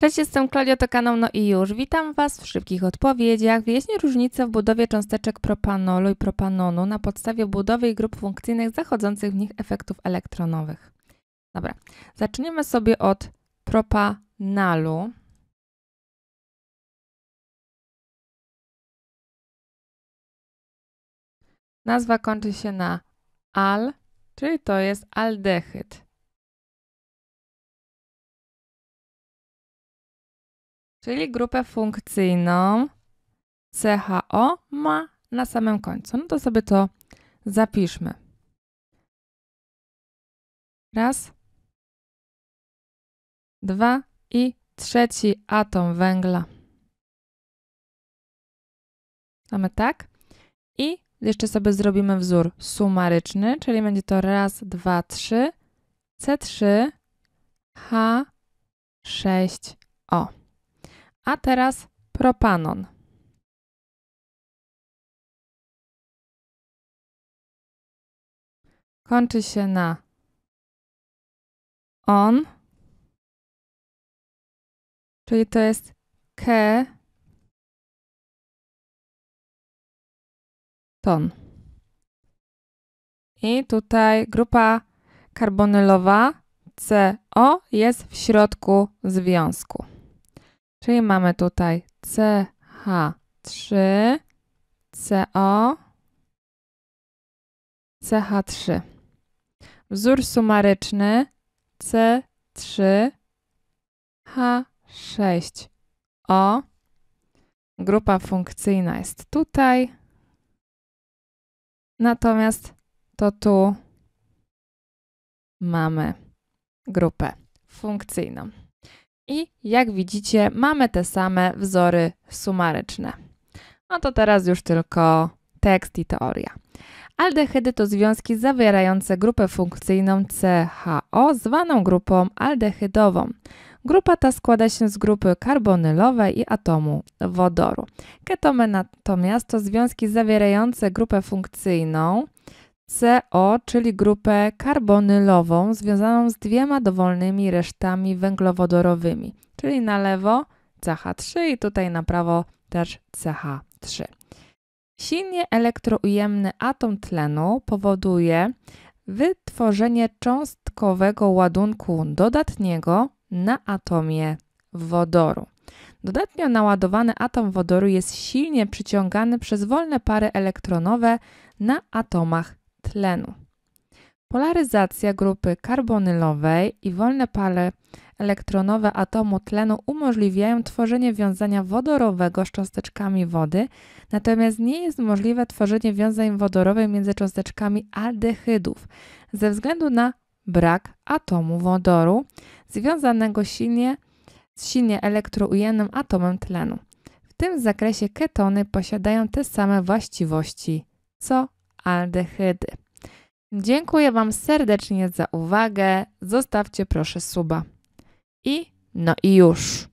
Cześć, jestem Klaudia Tokaną, no i już. Witam Was w szybkich odpowiedziach. Wyjaśnię różnicę w budowie cząsteczek propanolu i propanonu na podstawie budowy i grup funkcyjnych zachodzących w nich efektów elektronowych. Dobra, zaczniemy sobie od propanalu. Nazwa kończy się na al, czyli to jest aldehyd. Czyli grupę funkcyjną CHO ma na samym końcu. No to sobie to zapiszmy. Raz, dwa i trzeci atom węgla. Mamy tak. I jeszcze sobie zrobimy wzór sumaryczny, czyli będzie to raz, dwa, trzy, C3, H6O. A teraz propanon. Kończy się na on, czyli to jest ke ton. I tutaj grupa karbonylowa CO jest w środku związku. Czyli mamy tutaj CH3, CO, CH3. Wzór sumaryczny C3, H6, O. Grupa funkcyjna jest tutaj, natomiast to tu mamy grupę funkcyjną. I jak widzicie, mamy te same wzory sumaryczne. No to teraz już tylko tekst i teoria. Aldehydy to związki zawierające grupę funkcyjną CHO, zwaną grupą aldehydową. Grupa ta składa się z grupy karbonylowej i atomu wodoru. Ketomy natomiast to związki zawierające grupę funkcyjną CO, czyli grupę karbonylową związaną z dwiema dowolnymi resztami węglowodorowymi, czyli na lewo CH3 i tutaj na prawo też CH3. Silnie elektroujemny atom tlenu powoduje wytworzenie cząstkowego ładunku dodatniego na atomie wodoru. Dodatnio naładowany atom wodoru jest silnie przyciągany przez wolne pary elektronowe na atomach tlenu. Polaryzacja grupy karbonylowej i wolne pale elektronowe atomu tlenu umożliwiają tworzenie wiązania wodorowego z cząsteczkami wody, natomiast nie jest możliwe tworzenie wiązań wodorowych między cząsteczkami aldehydów ze względu na brak atomu wodoru związanego silnie, z silnie elektroujemnym atomem tlenu. W tym zakresie ketony posiadają te same właściwości co aldehydy. Dziękuję Wam serdecznie za uwagę. Zostawcie proszę suba. I no i już.